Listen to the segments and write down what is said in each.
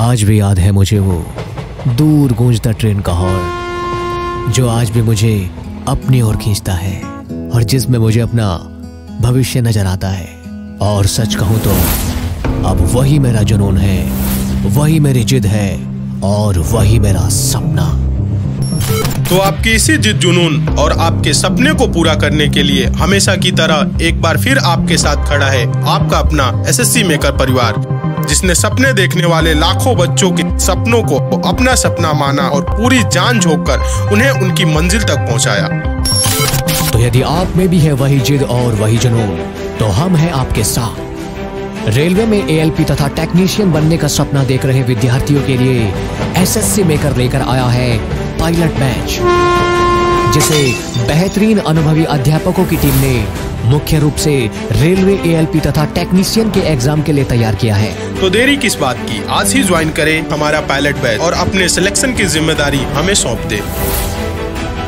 आज भी याद है मुझे वो दूर गूंजता ट्रेन का हॉर्न जो आज भी मुझे अपनी ओर खींचता है और जिसमें मुझे अपना भविष्य नजर आता है और सच कहूं तो अब वही मेरा जुनून है वही मेरी जिद है और वही मेरा सपना तो आपकी इसी जिद जुनून और आपके सपने को पूरा करने के लिए हमेशा की तरह एक बार फिर आपके साथ खड़ा है आपका अपना एसएससी मेकर परिवार जिसने सपने देखने वाले लाखों बच्चों के सपनों को अपना सपना माना और पूरी जान झोंक कर उन्हें उनकी मंजिल तक पहुंचाया तो यदि आप में भी है वही जिद और वही जुनून तो हम हैं आपके साथ रेलवे में ए तथा टेक्नीशियन बनने का सपना देख रहे विद्यार्थियों के लिए एस एसएससी मेकर लेकर आया है पायलट बैच जिसे बेहतरीन अनुभवी अध्यापकों की टीम ने मुख्य रूप से रेलवे एएलपी तथा टेक्नीशियन के एग्जाम के लिए तैयार किया है तो देरी किस बात की आज ही ज्वाइन करें हमारा पायलट बैच और अपने सिलेक्शन की जिम्मेदारी हमें सौंप दे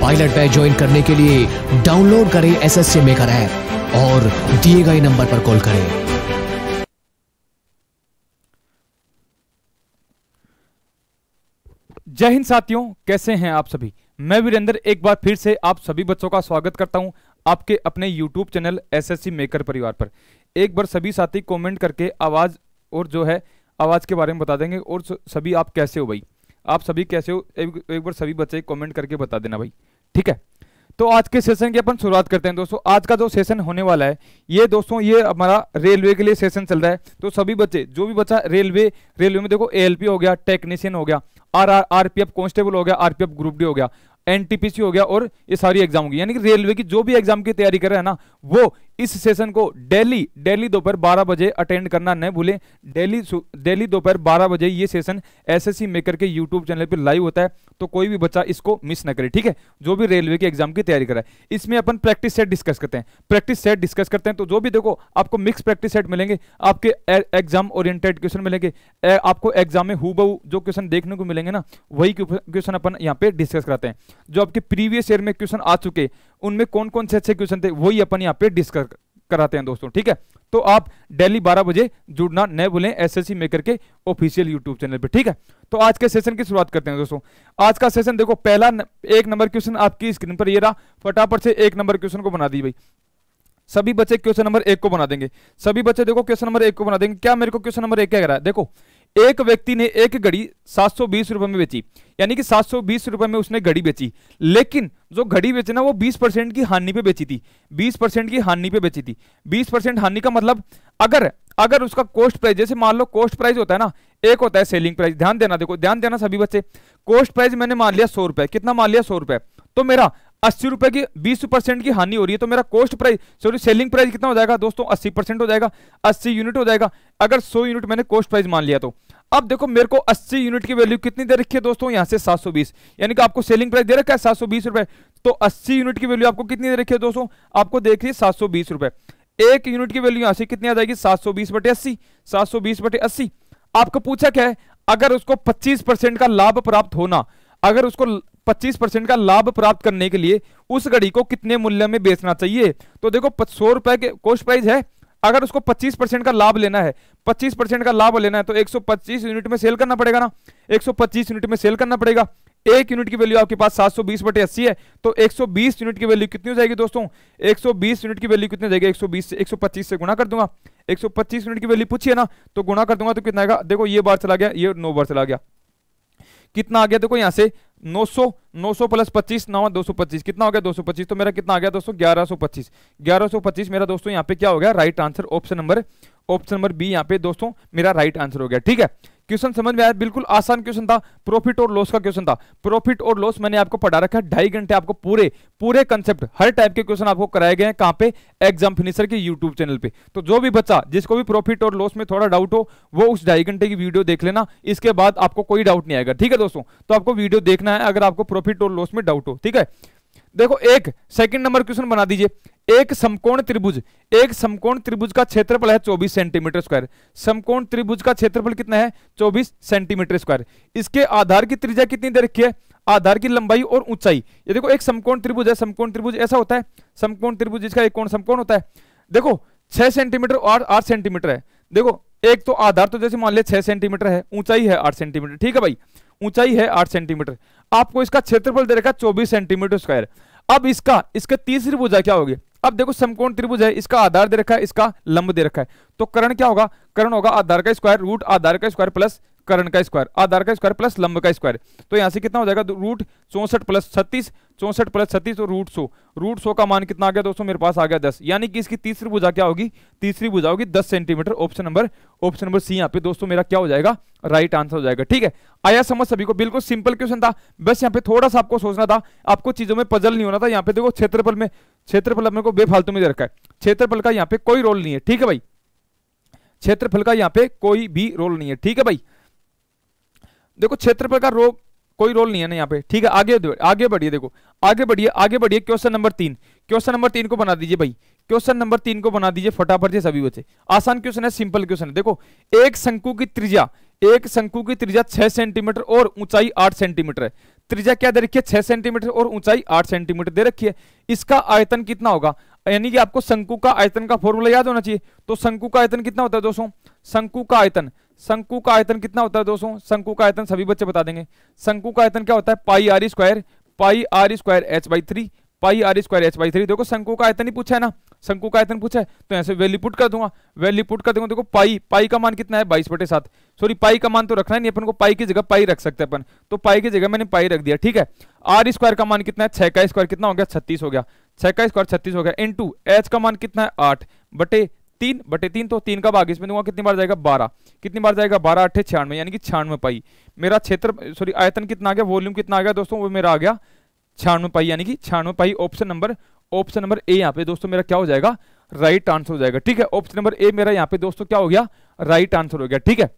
पायलट बैच ज्वाइन करने के लिए डाउनलोड करें S S C maker app और दिए गए नंबर पर कॉल करें जय हिंद साथियों कैसे हैं आप सभी मैं वीरेंद्र एक बार फिर से आप सभी बच्चों का स्वागत करता हूं आपके अपने YouTube चैनल एसएससी मेकर परिवार पर एक बार सभी साथी कमेंट करके आवाज़ और जो है आवाज़ के बारे में बता देंगे और सभी आप कैसे हो भाई आप सभी कैसे हो एक, एक बार सभी बच्चे कमेंट करके बता देना भाई ठीक है तो आज के सेशन की अपन शुरुआत करते हैं दोस्तों आज का जो सेशन होने वाला है ये दोस्तों ये हमारा रेलवे के लिए सेशन चल रहा है तो सभी बच्चे जो भी बच्चा रेलवे रेलवे में देखो एलपी हो गया टेक्नीशियन हो गया आर आर आरपीएफ कांस्टेबल हो गया आरपीएफ ग्रुप डी हो गया एनटीपीसी हो गया और ये सारी एग्जाम होगी यानी कि रेलवे की जो भी एग्जाम की तैयारी कर रहे हैं ना वो इस सेशन को डेली डेली दोपहर बारह बजे अटेंड करना न भूलें डेली डेली दोपहर बारह बजे ये सेशन एसएससी मेकर के यूट्यूब चैनल पर लाइव होता है तो कोई भी बच्चा इसको मिस ना करे ठीक है जो भी रेलवे के एग्जाम की तैयारी कराए इसमें अपन प्रैक्टिस सेट डिस्कस करते हैं प्रैक्टिस सेट डिस्कस करते हैं तो जो भी देखो आपको मिक्स प्रैक्टिस सेट मिलेंगे आपके एग्जाम ओरिएंटेड क्वेश्चन मिलेंगे आपको एग्जाम में हु जो क्वेश्चन देखने को मिलेंगे ना वही क्वेश्चन अपन यहाँ पे डिस्कस कराते हैं जो आपके प्रीवियस ईयर में क्वेश्चन आ चुके उनमें कौन कौन से अच्छे क्वेश्चन थे वही अपन यहाँ पे डिस्कस कराते हैं दोस्तों ठीक है तो आप डेली 12 बजे जुड़ना न भूलें एसएससी मेकर के ऑफिशियल यूट्यूब चैनल पे ठीक है तो आज के सेशन की शुरुआत करते हैं दोस्तों आज का सेशन देखो पहला न, एक नंबर क्वेश्चन आपकी स्क्रीन पर ये रहा फटाफट से एक नंबर क्वेश्चन को बना दी भाई सभी बच्चे क्वेश्चन नंबर एक को बना देंगे सभी बच्चे देखो क्वेश्चन नंबर एक को बना देंगे क्या मेरे को क्वेश्चन नंबर एक क्या कह रहा है देखो एक व्यक्ति ने एक घड़ी सात सौ रुपए में बेची यानी कि सात सौ रुपए में उसने घड़ी बेची लेकिन जो घड़ी बेचना वो 20 परसेंट की हानि पे बेची थी 20 परसेंट की हानि पे बेची थी 20 परसेंट हानि का मतलब अगर अगर उसका कॉस्ट प्राइस जैसे मान लो कॉस्ट प्राइस होता है ना एक होता है सेलिंग प्राइस ध्यान देना देखो ध्यान देना सभी बच्चे कॉस्ट प्राइस मैंने मान लिया सौ कितना मान लिया सौ तो मेरा अस्सी रुपए की बीस परसेंट की हानि हो रही है तो मेरा cost price sorry selling price कितना हो जाएगा दोस्तों अस्सी परसेंट हो जाएगा अस्सी यूनिट हो जाएगा अगर सौ यूनिट मैंने कॉस्ट प्राइस मान लिया तो अब देखो मेरे को अस्सी यूनिट की वैल्यू कितनी दे रखी है दोस्तों यहाँ से सात यानी कि आपको सेलिंग प्राइस दे रखा है सात रुपए तो अस्सी यूनिट की वैल्यू आपको कितनी दे रखी है दोस्तों आपको देख रही है सात रुपए एक यूनिट की वैल्यू यहाँ से कितनी आ जाएगी सात सौ बीस बटे अस्सी सात सौ बीस बटे अस्सी आपको पूछा क्या है अगर उसको पच्चीस परसेंट का लाभ प्राप्त होना अगर उसको 25 परसेंट का लाभ प्राप्त करने के लिए उस घड़ी को कितने मूल्य में बेचना चाहिए तो देखो सौ रुपए के कोस्ट प्राइस है अगर उसको 25 परसेंट का लाभ लेना है 25 परसेंट का लाभ लेना है तो 125 यूनिट में सेल करना पड़ेगा ना 125 यूनिट में सेल करना पड़ेगा एक यूनिट की वैल्यू आपके पास 720 बटे अस्सी है तो 120 यूनिट की वैल्यू कितनी हो जाएगी दोस्तों 120 यूनिट की वैल्यू कितनी जाएगी 120 से 125 से गुणा कर दूंगा 125 यूनिट की वैल्यू पूछिए ना तो गुणा कर दूंगा तो कितना आएगा देखो ये बार चला गया ये नौ बार चला गया कितना आ गया देखो यहाँ से 900 900 प्लस 25 नवा 225 कितना हो गया 225 तो मेरा कितना आ गया दोस्तों 1125 1125 मेरा दोस्तों यहाँ पे क्या हो गया right answer option number option number B यहाँ पे दोस्तों मेरा राइट आंसर हो गया ठीक है क्वेश्चन समझ में आया बिल्कुल आसान क्वेश्चन था प्रॉफिट और लॉस का क्वेश्चन था प्रॉफिट और लॉस मैंने आपको पढ़ा रखा है ढाई घंटे आपको पूरे पूरे कंसेप्ट हर टाइप के क्वेश्चन आपको कराए गए हैं कहां पे एग्जाम फिनिशर के यूट्यूब चैनल पे तो जो भी बच्चा जिसको भी प्रॉफिट और लॉस में थोड़ा डाउट हो वो उस ढाई घंटे की वीडियो देख लेना इसके बाद आपको कोई डाउट नहीं आएगा ठीक है दोस्तों तो आपको वीडियो देखना है अगर आपको प्रॉफिट और लॉस में डाउट हो ठीक है देखो एक सेकंड नंबर क्वेश्चन बना दीजिए एक समकोण त्रिभुज एक समकोण त्रिभुज का क्षेत्रफल है 24 सेंटीमीटर स्क्वायर समकोण त्रिभुज का क्षेत्रफल कितना है 24 सेंटीमीटर स्क्वायर इसके आधार की त्रिज्या कितनी दे रखी है आधार की लंबाई और ऊंचाई ये देखो एक समकोण त्रिभुज है समकोण त्रिभुज ऐसा होता है समकोण त्रिभुज जिसका एक कोण समकोण होता है देखो छह सेंटीमीटर और आठ सेंटीमीटर है देखो एक तो आधार तो जैसे मान लिया छह सेंटीमीटर है ऊंचाई है आठ सेंटीमीटर ठीक है भाई ऊंचाई है आठ सेंटीमीटर आपको इसका क्षेत्रफल दे रखा है चौबीस सेंटीमीटर स्क्वायर अब इसका इसके तीसरी भुजा क्या होगी अब देखो समकोण त्रिभुज है इसका आधार दे रखा है इसका लंब दे रखा है तो करण क्या होगा करण होगा आधार का स्क्वायर रूट आधार का स्क्वायर प्लस करण का स्क्वायर आधार का स्क्वायर प्लस लंब का स्क्वायर तो यहाँ से कितना हो जाएगा रूट चौंसठ प्लस छत्तीस चौंसठ प्लस छत्तीस तो रूट सौ रूट सौ का मान कितना आ गया दोस्तों मेरे पास आ गया दस यानी कि इसकी तीसरी भुजा क्या होगी तीसरी भुजा होगी दस centimetre option number option number C यहाँ पे दोस्तों मेरा क्या हो जाएगा राइट आंसर हो जाएगा ठीक है आया समझ सभी को बिल्कुल सिंपल क्वेश्चन था बस यहाँ पे थोड़ा सा आपको सोचना था आपको चीजों में पजल नहीं होना था यहाँ पे देखो क्षेत्रफल में क्षेत्रफल अपने को बेफालतू में दे रखा है क्षेत्रफल का यहाँ पे कोई रोल नहीं है ठीक है भाई क्षेत्रफल का यहाँ पे कोई भी रोल नहीं है ठीक है भाई देखो क्षेत्रफल का रोग कोई रोल नहीं है ना यहाँ पे ठीक है आगे आगे बढ़िए देखो आगे बढ़िए आगे बढ़िए क्वेश्चन नंबर तीन क्वेश्चन नंबर तीन को बना दीजिए भाई क्वेश्चन नंबर तीन को बना दीजिए फटाफट से सभी बच्चे आसान क्वेश्चन है सिंपल क्वेश्चन है देखो एक शंकु की त्रिजा एक शंकु की त्रिजा छह सेंटीमीटर और ऊंचाई आठ सेंटीमीटर है त्रिजा क्या दे रखी है छह सेंटीमीटर और ऊंचाई आठ सेंटीमीटर दे रखी है इसका आयतन कितना होगा यानी कि आपको शंकु का आयतन का फॉर्मूला याद होना चाहिए तो शंकु का आयतन कितना होता है दोस्तों शंकु का आयतन शंकु का आयतन कितना होता है दोस्तों शंकु का आयतन सभी बच्चे बता देंगे शंकु का आयतन क्या होता है pi R square pi R square H by three pi R square H by three देखो शंकु का आयतन ही पूछा है ना शंकु का आयतन पूछा है तो ऐसे वैल्यू पुट कर दूंगा वैल्यू पुट कर दूंगा देखो पाई पाई का मान कितना है बाईस बटे सॉरी पाई का मान तो रखना नहीं अपन को पाई की जगह पाई रख सकते अपन तो पाई की जगह मैंने पाई रख दिया ठीक है आर स्क्वायर का मान कितना है छह का स्क्वायर कितना हो गया छत्तीस हो गया छह का स्क्वायर छत्तीस हो गया इन टू का मान कितना है आठ बटे तीन बटे तीन तो तीन का भाग इसमें दूंगा कितनी बार जाएगा बारह कितनी बार जाएगा बारह अट्ठे छियानवे यानी कि छियानवे पाई मेरा क्षेत्र सॉरी आयतन कितना आ गया वॉल्यूम कितना आ गया दोस्तों वो मेरा आ गया छियानवे पाई यानी कि छियानवे pi option number option number A यहाँ पे दोस्तों मेरा क्या हो जाएगा राइट आंसर हो जाएगा ठीक है ऑप्शन नंबर ए मेरा यहाँ पे दोस्तों क्या हो गया राइट आंसर हो गया ठीक है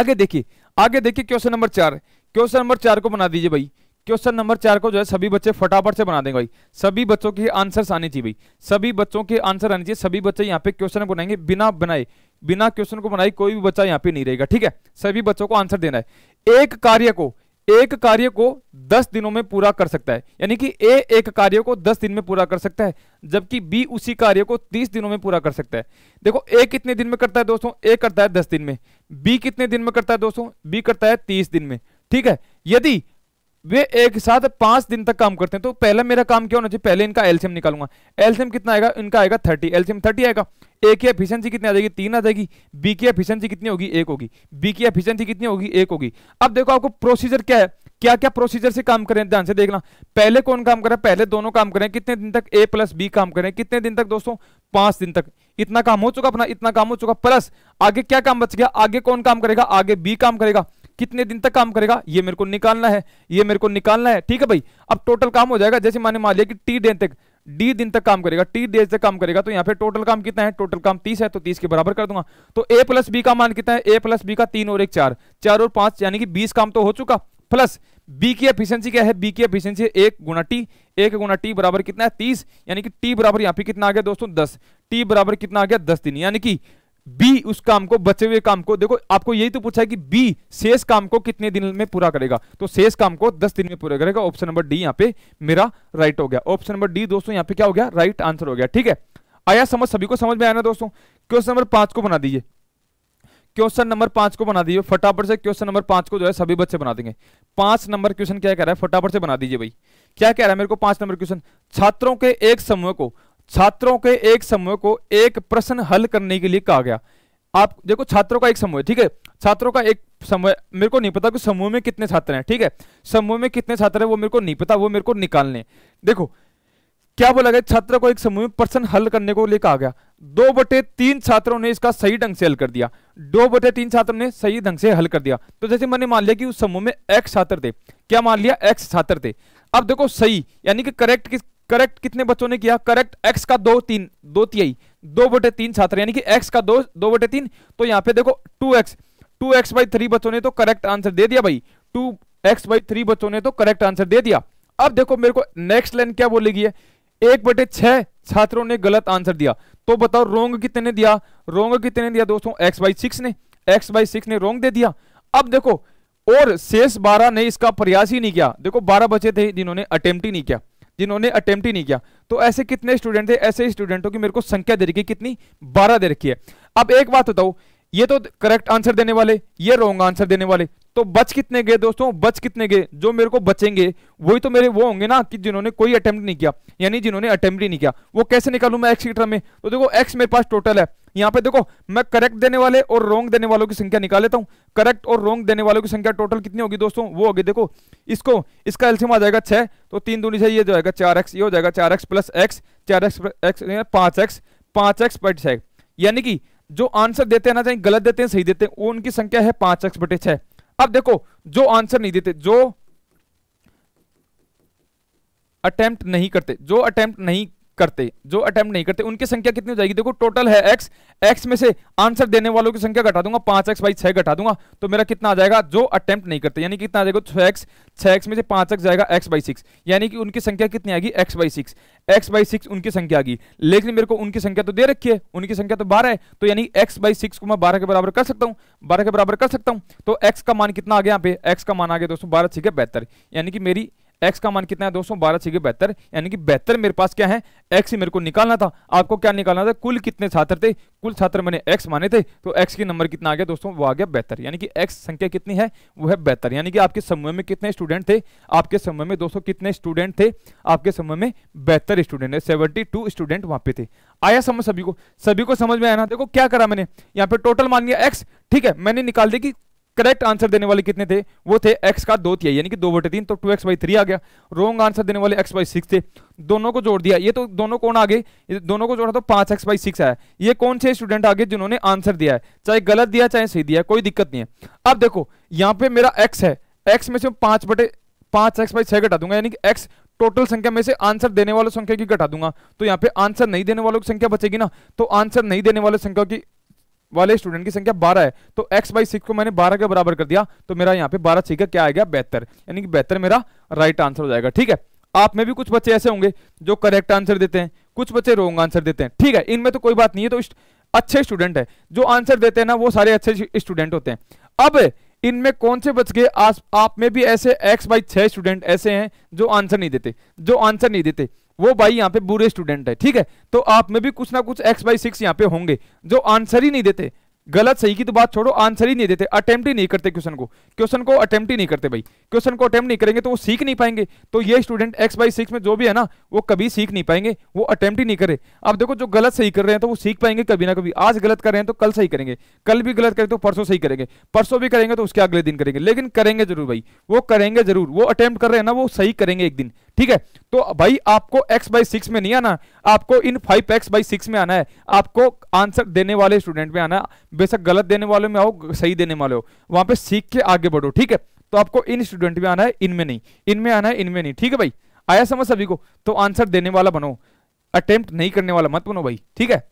आगे देखिए आगे देखिए क्वेश्चन नंबर चार क्वेश्चन नंबर चार को बना दीजिए भाई क्वेश्चन नंबर चार को जो है सभी बच्चे फटाफट से बना देंगे भाई सभी बच्चों के आंसर आने चाहिए भाई सभी बच्चों के आंसर आने चाहिए सभी बच्चे यहाँ पे क्वेश्चन बनाएंगे बिना बनाए बिना क्वेश्चन को बनाए कोई भी बच्चा यहाँ पे नहीं रहेगा ठीक है सभी बच्चों को आंसर देना है एक कार्य को एक कार्य को दस दिनों में पूरा कर सकता है यानी कि ए एक कार्य को दस दिन में पूरा कर सकता है जबकि बी उसी कार्य को तीस दिनों में पूरा कर सकता है देखो ए कितने दिन में करता है दोस्तों ए करता है दस दिन में बी कितने दिन में करता है दोस्तों बी करता है तीस दिन में ठीक है यदि वे एक साथ पांच दिन तक काम करते हैं तो पहले मेरा काम क्या होना चाहिए पहले इनका एल्सियम निकालूंगा एल्सियम कितना आएगा इनका आएगा थर्टी एल्सियम थर्टी आएगा ए की एफिशिएंसी कितनी आ जाएगी तीन आ जाएगी बी की एफिशिएंसी कितनी होगी एक होगी बी की एफिशिएंसी कितनी होगी एक होगी अब देखो आपको प्रोसीजर क्या है क्या क्या प्रोसीजर से काम करें ध्यान से देखना पहले कौन काम करें पहले दोनों काम करें कितने दिन तक ए प्लस बी काम करें कितने दिन तक दोस्तों पांच दिन तक इतना काम हो चुका अपना इतना काम हो चुका प्लस आगे क्या काम बच गया आगे कौन काम करेगा आगे बी काम करेगा कितने दिन तक काम करेगा ये मेरे को निकालना है ये मेरे को निकालना है ठीक है भाई अब टोटल काम हो जाएगा जैसे मैंने मान लिया कि टी डे तक डी दिन तक काम करेगा टी डे तक काम करेगा तो यहाँ पे टोटल काम कितना है टोटल काम तीस है तो तीस के बराबर कर दूंगा तो ए प्लस बी का मान कितना है ए प्लस बी का तीन और एक चार चार और पांच यानी कि बीस काम तो हो चुका प्लस बी की एफिशिएंसी क्या है बी की एफिशिएंसी एक गुना टी एक गुना टी बराबर कितना है तीस यानी कि टी बराबर यहाँ पे कितना आ गया दोस्तों दस टी बराबर कितना आ गया दस दिन यानी कि बी उस काम को बचे हुए काम को देखो आपको यही तो पूछा है कि बी शेष काम को कितने दिन में पूरा करेगा तो शेष काम को दस दिन में पूरा करेगा ऑप्शन नंबर डी यहाँ पे मेरा राइट हो गया ऑप्शन नंबर डी दोस्तों यहाँ पे क्या हो गया राइट आंसर हो गया ठीक है आया समझ सभी को समझ में आया ना दोस्तों क्वेश्चन नंबर पांच को बना दीजिए क्वेश्चन नंबर पांच को बना दीजिए फटाफट से क्वेश्चन नंबर पांच को जो है सभी बच्चे बना देंगे पांच नंबर क्वेश्चन क्या कह रहा है फटाफट से बना दीजिए भाई क्या कह रहा है मेरे को पांच नंबर क्वेश्चन छात्रों के एक समूह को छात्रों के एक समूह को एक प्रश्न हल करने के लिए कहा गया आप देखो छात्रों का एक समूह ठीक है छात्रों का एक समूह मेरे को नहीं पता कि समूह में कितने छात्र हैं ठीक है समूह में कितने छात्र हैं वो मेरे को नहीं पता वो मेरे को निकालने देखो क्या बोला गया छात्र को एक समूह में प्रश्न हल करने को लेकर आ गया दो बटे तीन छात्रों ने इसका सही ढंग से हल कर दिया दो बटे तीन छात्रों ने सही ढंग से हल कर दिया तो जैसे मैंने मान लिया कि उस समूह में एक्स छात्र थे क्या मान लिया एक्स छात्र थे अब देखो सही यानी कि करेक्ट करेक्ट कितने बच्चों ने किया करेक्ट एक्स का दो तीन दो तिहाई दो बटे तीन छात्र यानी कि एक्स का दो दो बटे तीन तो यहाँ पे देखो two X two X by three बच्चों ने तो करेक्ट आंसर दे दिया भाई टू एक्स बाई थ्री बच्चों ने तो करेक्ट आंसर दे दिया अब देखो मेरे को नेक्स्ट लाइन क्या बोलेगी है एक बटे छह छात्रों ने गलत आंसर दिया तो बताओ रोंग कितने दिया रोंग कितने दिया दोस्तों एक्स बाई सिक्स ने एक्स बाई सिक्स ने रोंग दे दिया अब देखो और शेष बारह ने इसका प्रयास ही नहीं किया देखो बारह बचे थे जिन्होंने अटेम्प्ट ही नहीं किया जिन्होंने अटेम्प्ट ही नहीं किया तो ऐसे कितने स्टूडेंट थे ऐसे स्टूडेंटों की मेरे को संख्या दे रखी कितनी बारह दे रखी है अब एक बात बताओ ये तो करेक्ट आंसर देने वाले ये रॉन्ग आंसर देने वाले तो बच कितने गए दोस्तों बच कितने गए जो मेरे को बचेंगे वही तो मेरे वो होंगे ना कि जिन्होंने कोई अटेम्प्ट नहीं किया यानी जिन्होंने अटेम्प्ट ही नहीं किया वो कैसे निकालू मैं एक्स की टर्म में तो देखो एक्स मेरे पास टोटल है यहाँ पे देखो मैं करेक्ट देने वाले और रोंग देने वालों की संख्या निकाल लेता हूँ करेक्ट और रोंग देने वालों की संख्या टोटल कितनी होगी दोस्तों वो होगी देखो इसको इसका एल्सियम आ जाएगा छह तो तीन दूनी से ये जो जाएगा चार एक्स ये हो जाएगा चार एक्स प्लस एक्स चार एक्स एक्स पांच एक्स पांच एक्स बट छह यानी कि जो आंसर देते हैं ना चाहे गलत देते हैं सही देते हैं उनकी संख्या है पांच एक्स बटे छह अब देखो जो आंसर नहीं देते जो अटेम्प्ट नहीं करते जो अटेम्प्ट नहीं करते जो अटेम्प्ट नहीं करते उनकी संख्या कितनी हो जाएगी देखो टोटल है एक्स एक्स में से आंसर देने वालों की संख्या घटा दूंगा पांच एक्स बाई छह घटा दूंगा तो मेरा कितना आ जाएगा जो अटेम्प्ट नहीं करते यानी कितना आ जाएगा छ एक्स एक्स में से पांच एक्स जाएगा एक्स बाई सिक्स यानी कि उनकी संख्या कितनी आएगी X by six X by six उनकी संख्या आगी लेकिन मेरे को उनकी संख्या तो दे रखी है उनकी संख्या तो बारह है तो यानी एक्स बाई सिक्स को मैं बारह के बराबर कर सकता हूँ बारह के बराबर कर सकता हूँ तो एक्स का मान कितना आ गया यहाँ पे एक्स का मान आ गया दोस्तों बारह सीखे बेहतर यानी कि मेरी एक्स का मान कितना है दोस्तों बारह छह बेहतर यानी कि बेहतर मेरे पास क्या है एक्स ही मेरे को निकालना था आपको क्या निकालना था कुल कितने छात्र थे कुल छात्र मैंने एक्स माने थे तो एक्स की नंबर कितना आ गया दोस्तों वो आ गया बेहतर यानी कि एक्स संख्या कितनी है वो है बेहतर यानी कि आपके समूह में कितने स्टूडेंट थे आपके समूह में दोस्तों कितने स्टूडेंट थे आपके समूह में बेहतर स्टूडेंट है सेवेंटी स्टूडेंट वहां पे थे आया समझ सभी को सभी को समझ में आया ना देखो क्या करा मैंने यहाँ पे टोटल मान लिया एक्स ठीक है मैंने निकाल दिया कि करेक्ट आंसर देने वाले कितने थे वो थे एक्स का दो तिहाई यानी कि दो बटे तीन तो टू एक्स बाई थ्री आ गया रॉन्ग आंसर देने वाले एक्स बाई सिक्स थे दोनों को जोड़ दिया ये तो दोनों कौन आ गए दोनों को जोड़ा तो पांच एक्स बाई सिक्स आया ये कौन से स्टूडेंट आ गए जिन्होंने आंसर दिया है चाहे गलत दिया चाहे सही दिया कोई दिक्कत नहीं है अब देखो यहाँ पे मेरा एक्स है एक्स में से पांच बटे पांच एक्स बाई छह घटा दूंगा यानी कि एक्स टोटल संख्या में से आंसर देने वालों संख्या की घटा दूंगा तो यहाँ पे आंसर नहीं देने वालों की संख्या बचेगी ना तो आंसर नहीं देने वाले संख्या की वाले स्टूडेंट की संख्या बारह है तो एक्स बाई सिक्स को मैंने बारह के बराबर कर दिया तो मेरा यहाँ पे बारह ठीक है क्या आ गया बेहतर यानी कि बेहतर मेरा राइट आंसर हो जाएगा ठीक है आप में भी कुछ बच्चे ऐसे होंगे जो करेक्ट आंसर देते हैं कुछ बच्चे रोंग आंसर देते हैं ठीक है इनमें तो कोई बात नहीं है तो अच्छे स्टूडेंट है जो आंसर देते हैं ना वो सारे अच्छे स्टूडेंट होते हैं अब इनमें कौन से बच गए आप में भी ऐसे एक्स बाई स्टूडेंट ऐसे हैं जो आंसर नहीं देते जो आंसर नहीं देते वो भाई यहाँ पे बुरे स्टूडेंट है ठीक है तो आप में भी कुछ ना कुछ एक्स बाई सिक्स यहाँ पे होंगे जो आंसर ही नहीं देते गलत सही की तो बात छोड़ो आंसर ही नहीं देते अटेम्प्ट ही नहीं करते क्वेश्चन को क्वेश्चन को अटेम्प्ट ही नहीं करते भाई क्वेश्चन को अटेम्प्ट नहीं करेंगे तो वो सीख नहीं पाएंगे तो ये स्टूडेंट एक्स बाई सिक्स में जो भी है ना वो कभी सीख नहीं पाएंगे वो अटेम्प्ट ही नहीं करे अब देखो जो गलत सही कर रहे हैं तो वो सीख पाएंगे कभी ना कभी आज गलत कर रहे हैं तो कल सही करेंगे कल भी गलत करें तो परसों सही करेंगे परसों भी करेंगे तो उसके अगले दिन करेंगे लेकिन करेंगे जरूर भाई वो करेंगे जरूर वो अटेम्प्ट कर रहे हैं ना वो सही करेंगे एक दिन ठीक है तो भाई आपको x बाई सिक्स में नहीं आना आपको इन फाइव एक्स बाई सिक्स में आना है आपको आंसर देने वाले स्टूडेंट में आना है बेशक गलत देने वाले में आओ सही देने वाले हो वहां पे सीख के आगे बढ़ो ठीक है तो आपको इन स्टूडेंट में आना है इनमें नहीं इनमें आना है इनमें नहीं ठीक है भाई आया समझ सभी को तो आंसर देने वाला बनो अटेम्प्ट नहीं करने वाला मत बनो भाई ठीक है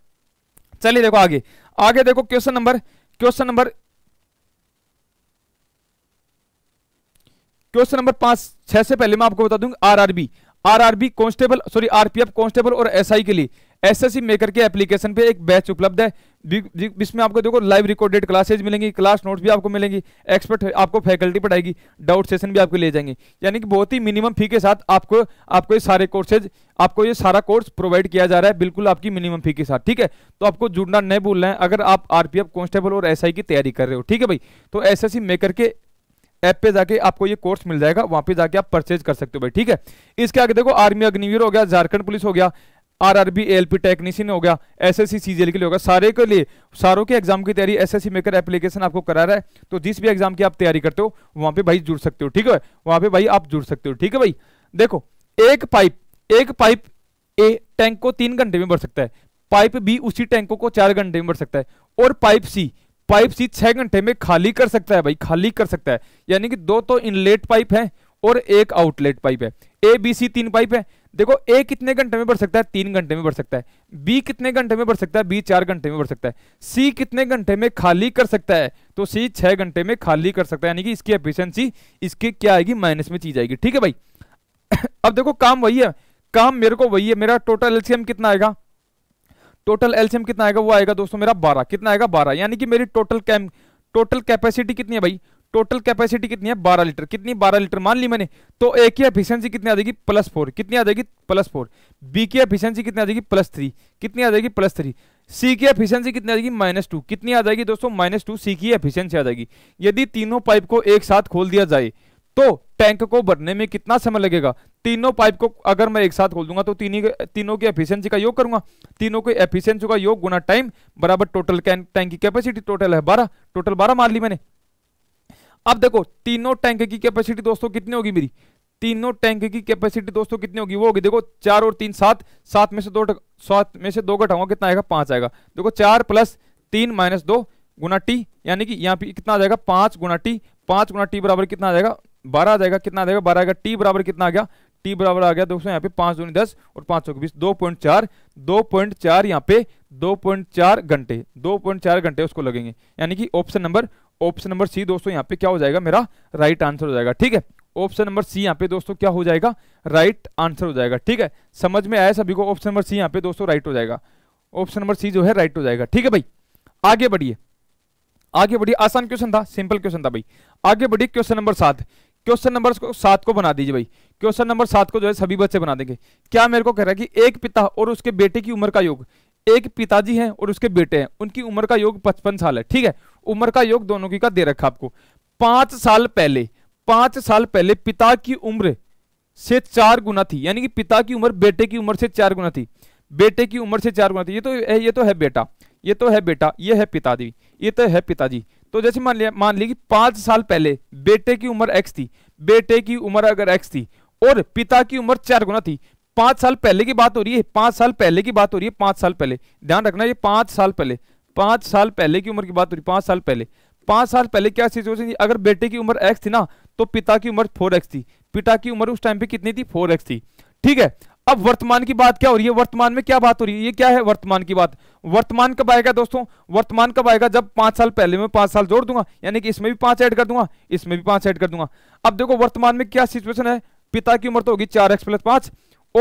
चलिए देखो आगे आगे देखो question number question number question number पांच छह से पहले मैं आपको बता दूंगा RRB RRB constable sorry RPF constable और एसआई के लिए एसएससी मेकर के एप्लीकेशन पे एक बैच उपलब्ध है इसमें आपको देखो लाइव रिकॉर्डेड क्लासेज मिलेंगी क्लास नोट्स भी आपको मिलेंगी एक्सपर्ट आपको फैकल्टी पढ़ाएगी डाउट सेशन भी आपको ले जाएंगे यानी कि बहुत ही मिनिमम फी के साथ आपको आपको ये सारे कोर्सेज आपको ये सारा कोर्स प्रोवाइड किया जा रहा है बिल्कुल आपकी मिनिमम फी के साथ ठीक है तो आपको जुड़ना नहीं भूलना है अगर आप आरपीएफ कॉन्स्टेबल और एसआई की तैयारी कर रहे हो ठीक है भाई तो एस मेकर के ऐप पे जाके आपको ये कोर्स मिल जाएगा वहां पे जाके आप परचेज कर सकते हो भाई ठीक है इसके आगे देखो आर्मी अग्निवीर हो गया झारखंड पुलिस हो गया आरआरबी एलपी टेक्नीशियन हो गया एसएससी सीजीएल के लिए होगा सारे के लिए सारों के एग्जाम की तैयारी एसएससी मेकर एप्लीकेशन आपको करा रहा है तो जिस भी एग्जाम की आप तैयारी करते हो वहां पे भाई जुड़ सकते हो ठीक है वहां पे भाई आप जुड़ सकते हो ठीक है भाई देखो एक पाइप एक पाइप ए टैंक को तीन घंटे में भर सकता है पाइप बी उसी टैंकों को चार घंटे में भर सकता है और पाइप सी पाइप सी छह घंटे में खाली कर सकता है भाई खाली कर सकता है यानी कि दो तो इनलेट पाइप है और एक आउटलेट पाइप है ए बी सी तीन पाइप है देखो ए कितने घंटे में बढ़ सकता है तीन घंटे में भर सकता है बी कितने घंटे में बढ़ सकता है बी चार घंटे में बढ़ सकता है सी कितने घंटे में खाली कर सकता है तो सी छह घंटे में खाली कर सकता है यानी कि इसकी एफिशिएंसी इसके क्या आएगी माइनस में चीज आएगी ठीक है भाई अब देखो काम वही है काम मेरे को वही है मेरा टोटल एलसीएम कितना आएगा टोटल एल्शियम कितना आएगा वो आएगा दोस्तों मेरा बारह कितना आएगा बारह यानी कि मेरी टोटल कैम टोटल कैपेसिटी कितनी है भाई टोटल कैपेसिटी कितनी है बारह लीटर कितनी बारह लीटर मान ली मैंने तो ए की एफिशियंसी कितनी आ जाएगी प्लस फोर कितनी आ जाएगी प्लस फोर बी की एफिशियंसी कितनी आ जाएगी प्लस थ्री कितनी आ जाएगी प्लस थ्री सी की एफिशियंसी कितनी आ जाएगी माइनस टू कितनी आ जाएगी दोस्तों माइनस टू सी की एफिशियंसी आ जाएगी यदि तीनों पाइप को एक साथ खोल दिया जाए तो टैंक को भरने में कितना समय लगेगा तीनों पाइप को अगर मैं एक साथ खोल दूंगा तो तीनी तीनों की एफिशिएंसी का योग करूंगा तीनों की एफिशिएंसी का योग गुना टाइम बराबर टोटल टैंक की कैपेसिटी टोटल है बारह टोटल बारह मार ली मैंने अब देखो तीनों टैंक की कैपेसिटी दोस्तों कितनी होगी मेरी तीनों टैंक की कैपेसिटी दोस्तों कितनी होगी वो होगी देखो चार और तीन सात सात में से दो सात में से दो घटाऊंगा कितना आएगा पांच आएगा देखो चार प्लस तीन माइनस दो गुना टी यानी कि यहाँ पे कितना आ जाएगा पांच गुना टी पांच गुना टी बराबर कितना आ जाएगा बारह आ जाएगा कितना आ जाएगा बारह आएगा टी बराबर कितना आ गया टी बराबर आ गया दोस्तों यहाँ पे पांच दूनी दस और पांच सौ बीस दो पॉइंट चार दो पॉइंट चार यहाँ पे दो पॉइंट चार घंटे दो पॉइंट चार घंटे उसको लगेंगे यानी कि option number option number C दोस्तों यहाँ पे क्या हो जाएगा मेरा राइट आंसर हो जाएगा ठीक है ऑप्शन नंबर सी यहाँ पे दोस्तों क्या हो जाएगा राइट आंसर हो जाएगा ठीक है समझ में आया सभी को ऑप्शन नंबर सी यहाँ पे दोस्तों राइट हो जाएगा ऑप्शन नंबर सी जो है राइट हो जाएगा ठीक है भाई आगे बढ़िए आगे बढ़िए आसान क्वेश्चन था सिंपल क्वेश्चन था भाई आगे बढ़िए क्वेश्चन नंबर सात क्वेश्चन नंबर सात को बना दीजिए भाई क्वेश्चन नंबर सात को जो है सभी बच्चे बना देंगे क्या मेरे को कह रहा है कि एक पिता और उसके बेटे की उम्र का योग एक पिताजी हैं और उसके बेटे हैं उनकी उम्र का योग पचपन साल है ठीक है उम्र का योग दोनों की का दे रखा आपको पांच साल पहले पांच साल पहले पिता की उम्र से चार गुना थी यानी कि पिता की उम्र बेटे की उम्र से चार गुना थी बेटे की उम्र से चार गुना थी ये तो ये तो है बेटा ये तो है बेटा ये है पिताजी ये तो है पिताजी तो जैसे मान लिया मान ली कि पांच साल पहले बेटे की उम्र एक्स थी बेटे की उम्र अगर एक्स थी और पिता की उम्र चार गुना थी पांच साल पहले की बात हो रही है पांच साल पहले की बात हो रही है पांच साल पहले ध्यान रखना ये पांच साल पहले पांच साल पहले की उम्र की बात हो रही है पांच साल पहले पांच साल पहले क्या सिचुएशन थी अगर बेटे की उम्र एक्स थी ना तो पिता की उम्र फोर एक्स थी पिता की उम्र उस टाइम पे कितनी थी फोर एक्स थी ठीक है अब वर्तमान की बात क्या हो रही है वर्तमान में क्या बात हो रही है ये क्या है वर्तमान की बात वर्तमान कब आएगा दोस्तों वर्तमान कब आएगा जब पांच साल पहले मैं पांच साल जोड़ दूंगा यानी कि इसमें भी पांच ऐड कर दूंगा इसमें भी पांच ऐड कर दूंगा अब देखो वर्तमान में क्या सिचुएशन है पिता की उम्र तो होगी चार एक्स प्लस पांच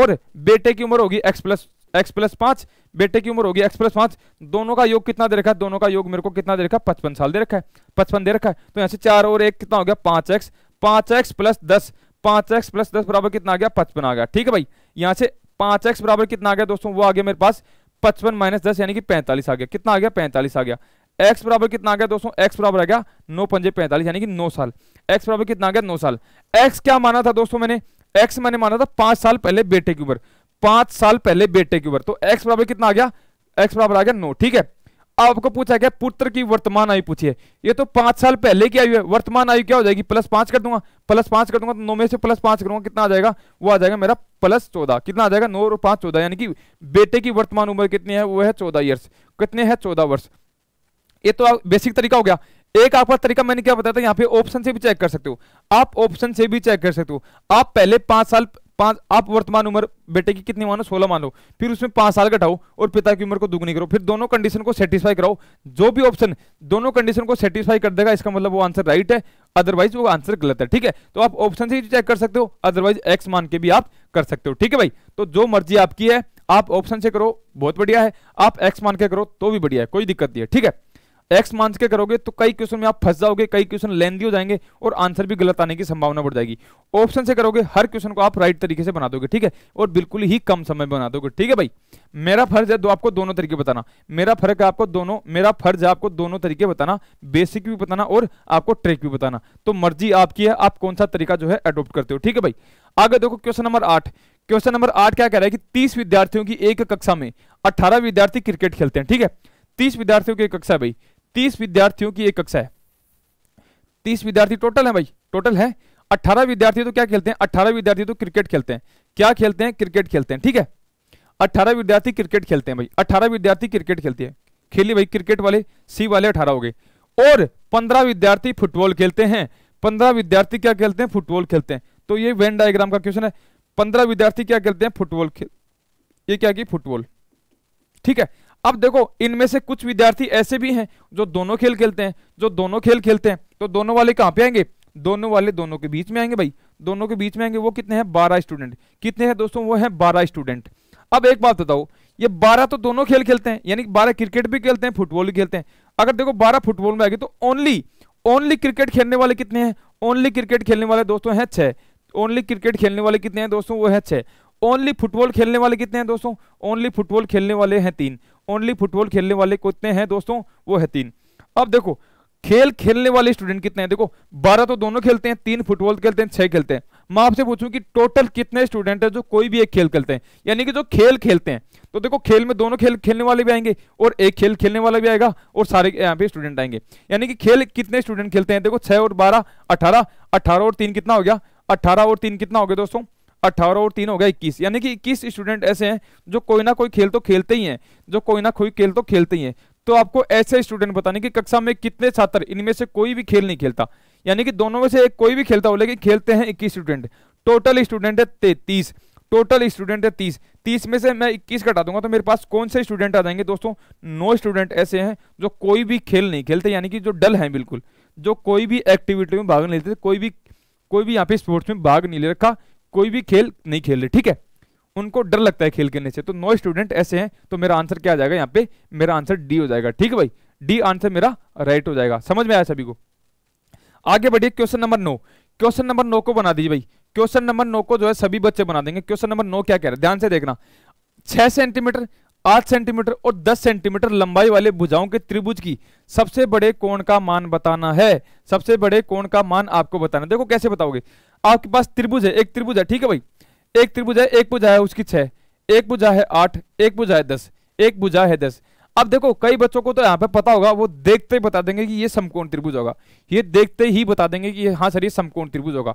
और बेटे की उम्र होगी एक्स प्लस एक्स प्लस पांच बेटे की उम्र होगी एक्स प्लस पांच दोनों का योग कितना दे रखा है दोनों का योग मेरे को कितना दे रखा है पचपन साल दे रखा है पचपन दे रखा है तो यहां से चार और एक कितना हो गया पांच एक्स पांच एक्स प्लस दस पांच एक्स प्लस दस बराबर कितना आ गया पचपन आ गया ठीक है भाई यहां से पांच एक्स बराबर कितना आ गया दोस्तों वो आ गया मेरे पास पचपन माइनस दस यानी कि पैंतालीस आ गया कितना आ गया पैंतालीस आ गया एक्स बराबर कितना आ गया दोस्तों एक्स बराबर आ गया नौ पंजे पैंतालीस यानी कि नौ साल एक्स बराबर कितना आ गया नौ साल एक्स क्या माना था दोस्तों मैंने एक्स मैंने माना था पांच साल पहले बेटे की ऊपर पांच साल पहले बेटे के ऊपर तो एक्स बराबर कितना आ गया एक्स बराबर आ गया नौ ठीक है आपको पूछा गया पुत्र की वर्तमान आयु पूछिए ये तो पांच साल पहले की आयु है वर्तमान आयु क्या हो जाएगी प्लस पांच कर दूंगा प्लस पांच कर दूंगा तो नौ में से प्लस पांच करूंगा कितना आ जाएगा वो आ जाएगा मेरा प्लस चौदह कितना आ जाएगा नौ और पांच चौदह यानी कि बेटे की वर्तमान उम्र कितनी है वो है चौदह ईयर्स कितने हैं चौदह वर्ष ये तो बेसिक तरीका हो गया एक आपका तरीका मैंने क्या बताया था यहाँ पे ऑप्शन से भी चेक कर सकते हो आप ऑप्शन से भी चेक कर सकते हो आप पहले पांच साल पांच आप वर्तमान उम्र बेटे की कितनी मानो सोलह मानो फिर उसमें पांच साल घटाओ और पिता की उम्र को दुगनी करो फिर दोनों कंडीशन को सेटिस्फाई कराओ जो भी ऑप्शन दोनों कंडीशन को सेटिस्फाई कर देगा इसका मतलब वो आंसर राइट है अदरवाइज वो आंसर गलत है ठीक है तो आप ऑप्शन से चेक कर सकते हो अदरवाइज एक्स मान के भी आप कर सकते हो ठीक है भाई तो जो मर्जी आपकी है आप ऑप्शन से करो बहुत बढ़िया है आप एक्स मान के करो तो भी बढ़िया है कोई दिक्कत नहीं है ठीक है एक्स मान के करोगे तो कई क्वेश्चन में आप फंस जाओगे कई क्वेश्चन लेंदी हो जाएंगे और आंसर भी गलत आने की संभावना बढ़ जाएगी ऑप्शन से करोगे हर क्वेश्चन को आप राइट तरीके से बना दोगे ठीक है और बिल्कुल ही कम समय बना दोगे ठीक है भाई मेरा फर्ज है दो आपको दोनों तरीके बताना मेरा फर्क है आपको दोनों मेरा फर्ज है आपको दोनों तरीके बताना बेसिक भी बताना और आपको ट्रेक भी बताना तो मर्जी आपकी है आप कौन सा तरीका जो है अडोप्ट करते हो ठीक है भाई आगे देखो क्वेश्चन नंबर आठ क्वेश्चन नंबर आठ क्या कह रहा है कि तीस विद्यार्थियों की एक कक्षा में अठारह विद्यार्थी क्रिकेट खेलते हैं ठीक है तीस विद्यार्थियों की एक कक्षा भाई तीस विद्यार्थियों की एक कक्षा है तीस विद्यार्थी टोटल है भाई टोटल है अट्ठारह विद्यार्थी तो क्या खेलते हैं अट्ठारह विद्यार्थी तो क्रिकेट खेलते हैं क्या खेलते हैं क्रिकेट खेलते हैं ठीक है अट्ठारह विद्यार्थी क्रिकेट खेलते हैं भाई अट्ठारह विद्यार्थी क्रिकेट खेलते हैं खेली भाई क्रिकेट वाले सी वाले अठारह हो गए और पंद्रह विद्यार्थी फुटबॉल खेलते हैं पंद्रह विद्यार्थी क्या खेलते हैं फुटबॉल खेलते हैं तो ये वेन डायग्राम का क्वेश्चन है पंद्रह विद्यार्थी क्या खेलते हैं फुटबॉल खेल ये क्या की फुटबॉल ठीक है अब देखो इनमें से कुछ विद्यार्थी ऐसे भी हैं जो दोनों खेल खेलते हैं जो दोनों खेल खेलते हैं तो दोनों वाले कहाँ पे आएंगे दोनों वाले दोनों के बीच में आएंगे भाई दोनों के बीच में आएंगे वो कितने हैं बारह स्टूडेंट कितने हैं दोस्तों वो है बारह स्टूडेंट अब एक बात बताओ ये बारह तो दोनों खेल खेलते हैं यानी बारह क्रिकेट भी खेलते हैं फुटबॉल भी खेलते हैं अगर देखो बारह फुटबॉल में आएगी तो ओनली ओनली क्रिकेट खेलने वाले कितने हैं ओनली क्रिकेट खेलने वाले दोस्तों हैं छह ओनली क्रिकेट खेलने वाले कितने हैं दोस्तों वो है छह ओनली फुटबॉल खेलने वाले कितने हैं दोस्तों ओनली फुटबॉल खेलने वाले हैं तीन ओनली फुटबॉल खेलने वाले कितने हैं दोस्तों वो है तीन अब देखो खेल खेलने वाले स्टूडेंट कितने हैं देखो बारह तो दोनों खेलते हैं तीन फुटबॉल खेलते हैं छह खेलते हैं मैं आपसे पूछूं कि टोटल कितने स्टूडेंट हैं जो कोई भी एक खेल खेलते हैं यानी कि जो खेल खेलते हैं तो देखो खेल में दोनों खेल खेलने वाले भी आएंगे और एक खेल खेलने वाला भी आएगा और सारे यहाँ पे स्टूडेंट आएंगे यानी कि खेल कितने स्टूडेंट खेलते हैं देखो छह और बारह अठारह अठारह और तीन कितना हो गया अठारह और तीन कितना हो गया दोस्तों अठारह और तीन हो गया इक्कीस यानी कि इक्कीस स्टूडेंट ऐसे हैं जो कोई ना कोई खेल तो खेलते ही हैं जो कोई ना कोई खेल तो खेलते ही हैं तो आपको ऐसे स्टूडेंट बताने कि कक्षा में कितने छात्र इनमें से कोई भी खेल नहीं खेलता यानी कि दोनों में से एक कोई भी खेलता हो लेकिन खेलते हैं इक्कीस स्टूडेंट टोटल स्टूडेंट है तैतीस टोटल स्टूडेंट है तीस तीस में से मैं इक्कीस कटा दूंगा तो मेरे पास कौन से स्टूडेंट आ जाएंगे दोस्तों नौ स्टूडेंट ऐसे हैं जो कोई भी खेल नहीं खेलते यानी कि जो डल है बिल्कुल जो कोई भी एक्टिविटी में भाग नहीं लेते कोई भी कोई भी यहाँ पे स्पोर्ट्स में भाग नहीं ले रखा कोई भी खेल नहीं खेल रहे ठीक है उनको डर लगता है खेल खेलने से तो नौ स्टूडेंट ऐसे हैं तो मेरा आंसर क्या आ जाएगा यहाँ पे मेरा आंसर डी हो जाएगा ठीक है भाई डी आंसर मेरा राइट हो जाएगा समझ में आया सभी को आगे बढ़िए क्वेश्चन नंबर नौ क्वेश्चन नंबर नौ को बना दीजिए भाई क्वेश्चन नंबर नौ को जो है सभी बच्चे बना देंगे क्वेश्चन नंबर नौ क्या कह रहे हैं ध्यान से देखना छह सेंटीमीटर आठ सेंटीमीटर और दस सेंटीमीटर लंबाई वाले भुजाओं के त्रिभुज की सबसे बड़े कोण का मान बताना है सबसे बड़े कोण का मान आपको बताना देखो कैसे बताओगे आपके पास त्रिभुज है एक त्रिभुज है ठीक है भाई एक त्रिभुज है एक भुजा है उसकी छह एक भुजा है आठ एक भुजा है दस एक भुजा है दस अब देखो कई बच्चों को तो यहाँ पे पता होगा वो देखते ही बता देंगे कि ये समकोण त्रिभुज होगा ये देखते ही बता देंगे कि हाँ सर ये समकोण त्रिभुज होगा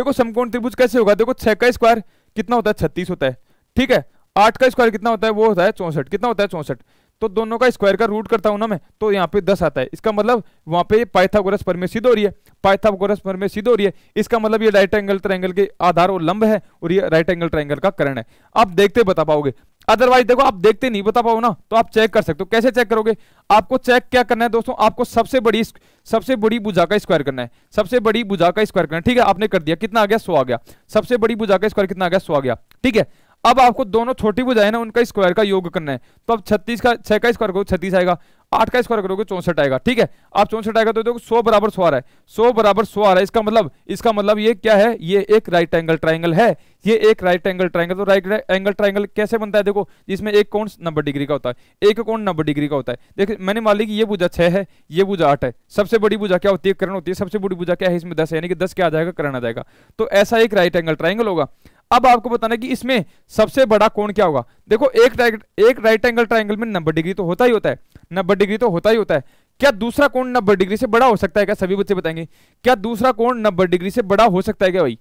देखो समकोण त्रिभुज कैसे होगा देखो छह का स्क्वायर कितना होता है छत्तीस होता है ठीक है आठ का स्क्वायर कितना होता है वो होता है चौंसठ कितना होता है चौंसठ तो दोनों का स्क्वायर का रूट करता हूं ना मैं तो यहाँ पे दस आता है इसका मतलब वहां पे पाइथागोरस पर सीधो सिद्ध हो रही है पाइथागोरस परमे सिद्ध हो रही है इसका मतलब ये राइट एंगल ट्रायंगल के आधार और लंब है और ये राइट एंगल ट्रायंगल का करण है आप देखते बता पाओगे अदरवाइज देखो आप देखते नहीं बता पाओ ना तो आप चेक कर सकते हो कैसे चेक करोगे आपको चेक क्या करना है दोस्तों आपको सबसे बड़ी सबसे बड़ी बुझा का स्क्वायर करना है सबसे बड़ी बुझा का स्क्वायर करना है ठीक है आपने कर दिया कितना आ गया सो आ गया सबसे बड़ी बुझा का स्क्वायर कितना आ गया सो आ गया ठीक है अब आपको दोनों छोटी बुझाए ना उनका स्क्वायर का योग करना है तो अब छत्तीस का छह का स्क्वायर करोगे छत्तीस आएगा आठ का स्क्वायर करोगे चौसठ आएगा ठीक है आप चौसठ आएगा तो देखो सौ बराबर सौ आ रहा है सौ बराबर सौ आ रहा है इसका मतलब इसका मतलब ये क्या है ये एक राइट एंगल ट्राइंगल है ये एक राइट एंगल ट्राइंगल तो राइट एंगल ट्राइंगल कैसे बनता है देखो जिसमें एक कौन नब्बे डिग्री का होता है एक कौन नब्बे डिग्री का होता है देखिए मैंने मान ली कि ये बुझा छह है ये बुझा आठ है सबसे बड़ी बुझा क्या होती है करण होती है सबसे बड़ी बुझा क्या है इसमें दस यानी कि दस क्या आ जाएगा करण आ जाएगा तो ऐसा एक राइट एंगल ट्राइंगल होगा अब आपको बताना कि इसमें सबसे बड़ा कोण क्या होगा देखो एक एक राइट एंगल ट्राइंगल में नब्बे डिग्री तो होता ही होता है नब्बे डिग्री तो होता ही होता है क्या दूसरा कोण नब्बे डिग्री से बड़ा हो सकता है क्या सभी बच्चे बताएंगे क्या दूसरा कोण नब्बे डिग्री से बड़ा हो सकता है क्या भाई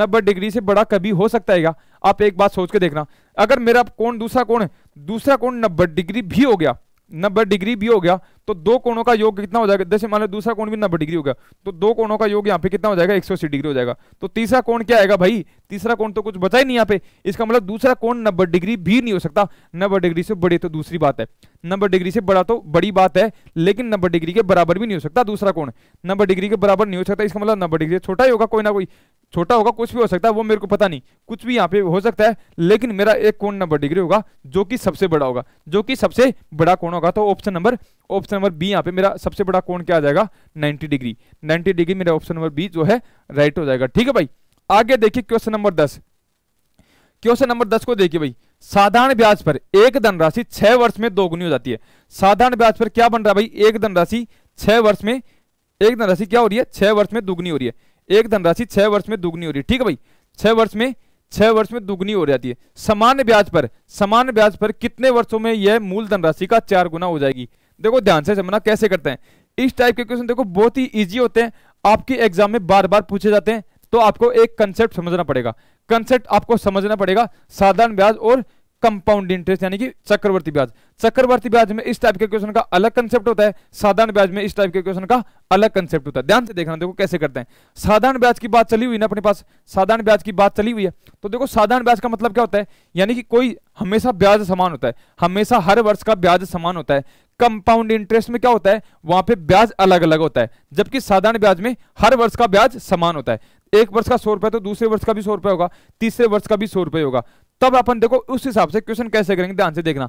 नब्बे डिग्री से बड़ा कभी हो सकता है क्या आप एक बात सोच के देखना अगर मेरा कोण दूसरा कोण दूसरा कोण नब्बे डिग्री भी हो गया नब्बे डिग्री भी हो गया तो दो कोणों का योग कितना हो जाएगा जैसे मान लो दूसरा कोण भी नब्बे डिग्री होगा तो दो कोणों का योग यहाँ पे कितना हो जाएगा एक डिग्री हो जाएगा तो तीसरा कोण क्या आएगा भाई तीसरा कोण तो कुछ बचा ही नहीं यहाँ पे इसका मतलब दूसरा कोण नब्बे डिग्री भी नहीं हो सकता नब्बे डिग्री से बड़ी तो दूसरी बात है नब्बे डिग्री से बड़ा तो बड़ी बात है लेकिन नब्बे डिग्री के बराबर भी नहीं हो सकता दूसरा कोण नब्बे डिग्री के बराबर नहीं हो सकता इसका मतलब नब्बे डिग्री छोटा ही होगा कोई ना कोई छोटा होगा कुछ भी हो सकता है वो मेरे को पता नहीं कुछ भी यहाँ पे हो सकता है लेकिन मेरा एक कोण नब्बे डिग्री होगा जो कि सबसे बड़ा होगा जो कि सबसे बड़ा कोण होगा तो option number option option number B यहाँ पे मेरा सबसे बड़ा कोण क्या आ जाएगा 90 डिग्री 90 डिग्री मेरा ऑप्शन नंबर बी जो है राइट हो जाएगा ठीक है भाई आगे देखिए क्वेश्चन नंबर 10 क्वेश्चन नंबर 10 को देखिए भाई साधारण ब्याज पर एक धनराशि छह वर्ष में दोगुनी हो जाती है साधारण ब्याज पर क्या बन रहा है भाई एक धनराशि छह वर्ष में एक धनराशि क्या हो रही है छह वर्ष में दुग्नी हो रही है एक धनराशि छह वर्ष में दुग्नी हो रही है ठीक है भाई छह वर्ष में छह वर्ष में दुगनी हो जाती है सामान्य ब्याज पर सामान्य ब्याज पर कितने वर्षों में यह मूल धनराशि का चार गुना हो जाएगी देखो ध्यान से समझना कैसे करते हैं इस टाइप के क्वेश्चन देखो बहुत ही ईजी होते हैं आपके एग्जाम में बार बार पूछे जाते हैं तो आपको एक कंसेप्ट समझना पड़ेगा कंसेप्ट आपको समझना पड़ेगा साधारण ब्याज और कंपाउंड इंटरेस्ट यानी कि चक्रवर्ती ब्याज चक्रवर्ती ब्याज में इस टाइप के क्वेश्चन का अलग कंसेप्ट होता है साधारण ब्याज में इस टाइप के क्वेश्चन का अलग कंसेप्ट होता है ध्यान से देखना देखो कैसे करते हैं साधारण ब्याज की बात चली हुई ना अपने पास साधारण ब्याज की बात चली हुई है तो देखो साधारण ब्याज का मतलब क्या होता है यानी कि कोई हमेशा ब्याज समान होता है हमेशा हर वर्ष का ब्याज समान होता है कंपाउंड इंटरेस्ट में क्या होता है वहां पे ब्याज अलग अलग होता है जबकि साधारण ब्याज में हर वर्ष का ब्याज समान होता है एक वर्ष का सौ रुपए तो दूसरे वर्ष का भी सौ रुपए होगा तीसरे वर्ष का भी सौ रुपए होगा तब अपन देखो उस हिसाब से क्वेश्चन कैसे करेंगे ध्यान से देखना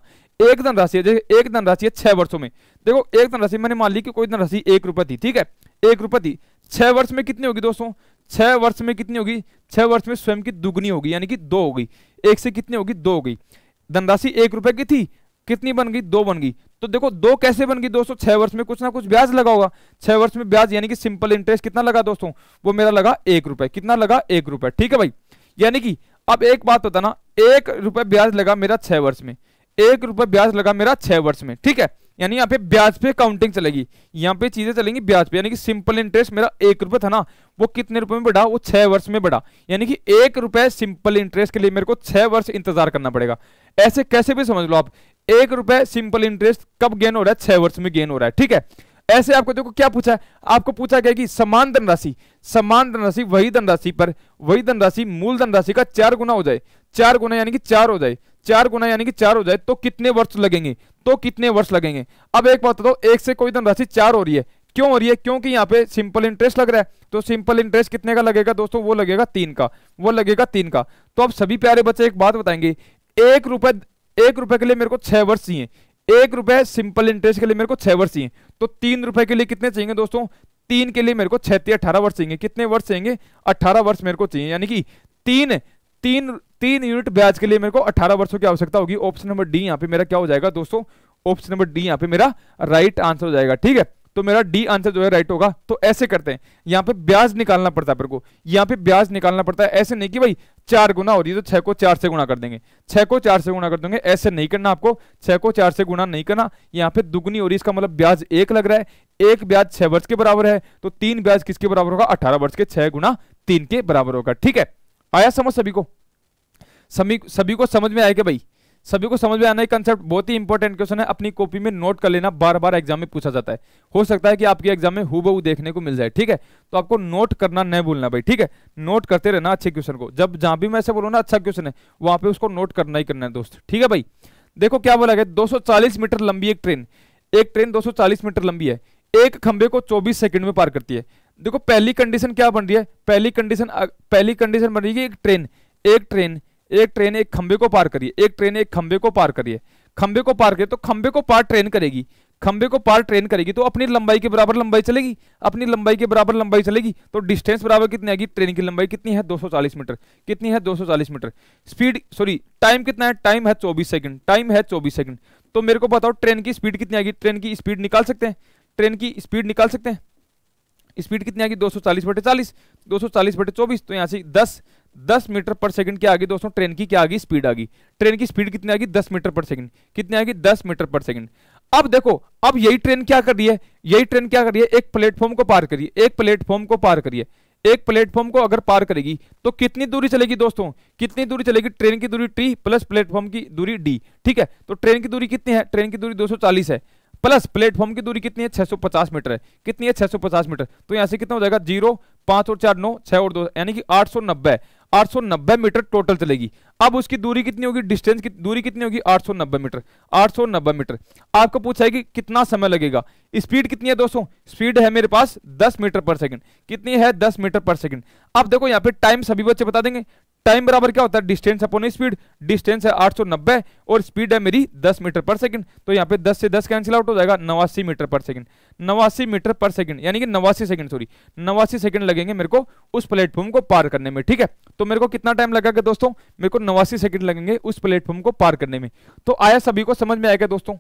एक धन राशि है एक धन राशि है छह वर्षों में देखो एक धन राशि मैंने मान ली कि कोई धन राशि एक रुपए थी ठीक है एक रुपए थी छह वर्ष में कितनी होगी दोस्तों छह वर्ष में कितनी होगी छह वर्ष में स्वयं की दुगनी होगी यानी कि दो हो गई एक से कितनी होगी दो हो गई धनराशि एक रुपए की थी कितनी बन गई दो बन गई तो देखो दो कैसे बन गई दोस्तों छह वर्ष में कुछ ना कुछ ब्याज लगा होगा छह वर्ष में ब्याज यानी कि सिंपल इंटरेस्ट कितना लगा दोस्तों वो मेरा लगा एक रुपए कितना लगा एक रुपए ठीक है भाई यानी कि अब एक बात बताना एक रुपए ब्याज लगा मेरा छह वर्ष में एक रुपए ब्याज लगा मेरा छह वर्ष में ठीक है यानी यहाँ पे ब्याज पे काउंटिंग चलेगी यहाँ पे चीजें चलेंगी ब्याज पे यानी कि सिंपल इंटरेस्ट मेरा एक रुपए था ना वो कितने रुपए में बढ़ा वो छह वर्ष में बढ़ा यानी कि एक रुपए सिंपल इंटरेस्ट के लिए मेरे को छह वर्ष इंतजार करना पड़ेगा ऐसे कैसे भी समझ लो आप एक रुपए सिंपल इंटरेस्ट कब गेन हो रहा है छह वर्ष में गेन हो रहा है ठीक है ऐसे आपको देखो क्या पूछा है आपको पूछा गया कि समान धनराशि समान धनराशि वही धनराशि पर वही धनराशि मूल धनराशि का चार गुना हो जाए चार गुना यानी कि चार हो जाए चार गुना यानी कि चार हो जाए तो कितने वर्ष लगेंगे तो कितने वर्ष लगेंगे अब एक बात बताओ एक से कोई धनराशि चार हो रही है क्यों हो रही है क्योंकि यहाँ पे सिंपल इंटरेस्ट लग रहा है तो सिंपल इंटरेस्ट कितने का लगेगा दोस्तों वो लगेगा तीन का वो लगेगा तीन का तो अब सभी प्यारे बच्चे एक बात बताएंगे एक रुपए एक रुपए के लिए मेरे को छह वर्ष चाहिए एक रुपए सिंपल इंटरेस्ट के लिए मेरे को छह वर्ष चाहिए तो तीन रुपए के लिए कितने चाहिए दोस्तों तीन के लिए मेरे को छह अठारह वर्ष चाहिए कितने वर्ष चाहिए अठारह वर्ष मेरे को चाहिए यानी कि तीन तीन तीन यूनिट ब्याज के लिए मेरे को अठारह वर्षों की आवश्यकता होगी ऑप्शन नंबर डी यहाँ पे मेरा क्या हो जाएगा दोस्तों ऑप्शन नंबर डी यहाँ पे मेरा राइट आंसर हो जाएगा ठीक है तो मेरा डी आंसर जो है राइट होगा तो ऐसे करते हैं यहाँ पे ब्याज निकालना पड़ता है मेरे को यहाँ पे ब्याज निकालना पड़ता है ऐसे नहीं कि भाई चार गुना हो रही है तो छह को चार से गुना कर देंगे छह को चार से गुना कर देंगे ऐसे नहीं करना आपको छह को चार से गुना नहीं करना यहाँ पे दुगुनी हो रही है इसका मतलब ब्याज एक लग रहा है एक ब्याज छह वर्ष के बराबर है तो तीन ब्याज किसके बराबर होगा अठारह वर्ष के छह गुना तीन के बराबर होगा ठीक है आया समझ सभी को सभी सभी को समझ में आएगा भाई सभी को समझ में आना है कंसेप्ट बहुत ही इंपॉर्टेंट क्वेश्चन है अपनी कॉपी में नोट कर लेना बार बार एग्जाम में पूछा जाता है हो सकता है कि आपके एग्जाम में हु देखने को मिल जाए ठीक है तो आपको नोट करना नहीं भूलना भाई ठीक है नोट करते रहना अच्छे क्वेश्चन को जब जहां भी मैं ऐसे बोलूँ ना अच्छा क्वेश्चन है वहां पे उसको नोट करना ही करना है दोस्त ठीक है भाई देखो क्या बोला गया दो मीटर लंबी एक ट्रेन एक ट्रेन दो मीटर लंबी है एक खंबे को चौबीस सेकंड में पार करती है देखो पहली कंडीशन क्या बन रही है पहली कंडीशन पहली कंडीशन बन रही है कि एक ट्रेन एक ट्रेन एक ट्रेन एक खंबे को पार करिए एक ट्रेन एक खंबे को पार करिए खंबे को पार करिए तो खंबे को पार ट्रेन करेगी खंबे को पार ट्रेन करेगी तो अपनी लंबाई के बराबर लंबाई चलेगी अपनी लंबाई के बराबर लंबाई चलेगी तो डिस्टेंस बराबर कितनी आएगी ट्रेन की लंबाई कितनी है 240 मीटर कितनी है 240 मीटर स्पीड सॉरी टाइम कितना है टाइम है 24 सेकंड टाइम है 24 सेकंड तो मेरे को बताओ ट्रेन की स्पीड कितनी आएगी ट्रेन की स्पीड निकाल सकते हैं ट्रेन की स्पीड निकाल सकते हैं स्पीड कितनी आएगी दो सौ चालीस बटे चालीस दो बटे चौबीस तो यहाँ से दस दस मीटर पर सेकंड क्या आ गई दोस्तों ट्रेन की क्या आ गई स्पीड आ गई ट्रेन की स्पीड कितनी आ गई दस मीटर पर सेकंड कितनी आ गई दस मीटर पर सेकंड अब देखो अब यही ट्रेन क्या कर रही है यही ट्रेन क्या कर रही है एक प्लेटफॉर्म को पार करिए एक प्लेटफॉर्म को पार करिए एक प्लेटफॉर्म को अगर पार करेगी तो कितनी दूरी चलेगी दोस्तों कितनी दूरी चलेगी ट्रेन की दूरी टी प्लस प्लेटफॉर्म की दूरी डी ठीक है तो ट्रेन की दूरी कितनी है ट्रेन की दूरी दो है प्लस प्लेटफॉर्म की दूरी कितनी है 650 मीटर है कितनी है 650 मीटर तो यहां से कितना हो जाएगा जीरो पांच और चार नौ छह और दो यानी कि आठ सौ नब्बे 890 मीटर टोटल चलेगी अब उसकी दूरी कितनी होगी डिस्टेंस की दूरी कितनी होगी 890 मीटर 890 मीटर आपको पूछा है कि कितना समय लगेगा स्पीड कितनी है दोस्तों स्पीड है मेरे पास 10 मीटर पर सेकंड कितनी है 10 मीटर पर सेकंड अब देखो यहाँ पे टाइम सभी बच्चे बता देंगे टाइम बराबर क्या होता है डिस्टेंस अपोन स्पीड डिस्टेंस है आठ और स्पीड है मेरी दस मीटर पर सेकंड तो यहाँ पे दस से दस कैंसिल आउट हो जाएगा नवासी मीटर पर सेकंड नवासी मीटर पर सेकंड यानी कि नवासी सेकंड सॉरी नवासी सेकंड लगेंगे मेरे को उस प्लेटफॉर्म को पार करने में ठीक है तो मेरे को कितना टाइम लगेगा दोस्तों मेरे को नवासी सेकंड लगेंगे उस प्लेटफॉर्म को पार करने में तो आया सभी को समझ में आएगा दोस्तों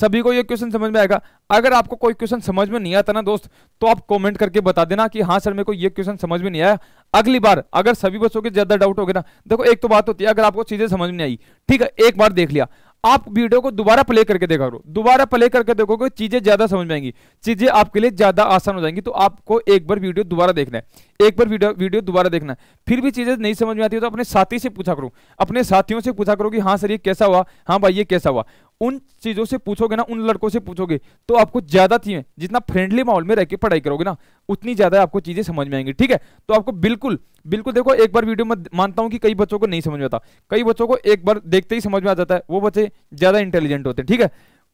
सभी को ये क्वेश्चन समझ में आएगा अगर आपको कोई क्वेश्चन समझ में नहीं आता ना दोस्त तो आप कमेंट करके बता देना कि हाँ सर मेरे को ये क्वेश्चन समझ में नहीं आया अगली बार अगर सभी बच्चों के ज्यादा डाउट हो गया ना देखो एक तो बात होती है अगर आपको चीजें समझ में नहीं आई ठीक है एक बार देख लिया आप वीडियो को दोबारा प्ले करके देखा करो दोबारा प्ले करके देखोगे चीजें ज्यादा समझ में आएंगी चीजें आपके लिए ज्यादा आसान हो जाएंगी तो आपको एक बार वीडियो दोबारा देखना है एक बार वीडियो वीडियो दोबारा देखना है फिर भी चीजें नहीं समझ में आती है तो अपने साथी से पूछा करो अपने साथियों से पूछा करो कि हाँ सर ये कैसा हुआ हाँ भाई ये कैसा हुआ उन चीज़ों से पूछोगे ना उन लड़कों से पूछोगे तो आपको ज़्यादा चीज़ें जितना फ्रेंडली माहौल में रहकर पढ़ाई करोगे ना उतनी ज़्यादा आपको चीज़ें समझ में आएंगी ठीक है तो आपको बिल्कुल बिल्कुल देखो एक बार वीडियो में मानता हूं कि कई बच्चों को नहीं समझ में आता कई बच्चों को एक बार देखते ही समझ में आ जाता है वो बच्चे ज़्यादा इंटेलिजेंट होते हैं ठीक है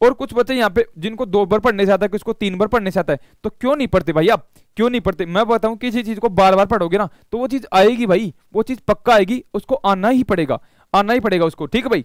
और कुछ बच्चे यहाँ पे जिनको दो बार पढ़ने से आता है किसको तीन बार पढ़ने से आता है तो क्यों नहीं पढ़ते भाई आप क्यों नहीं पढ़ते मैं हूँ किसी चीज को बार बार पढ़ोगे ना तो वो चीज आएगी भाई वो चीज पक्का आएगी उसको आना ही पड़ेगा आना ही पड़ेगा उसको ठीक है भाई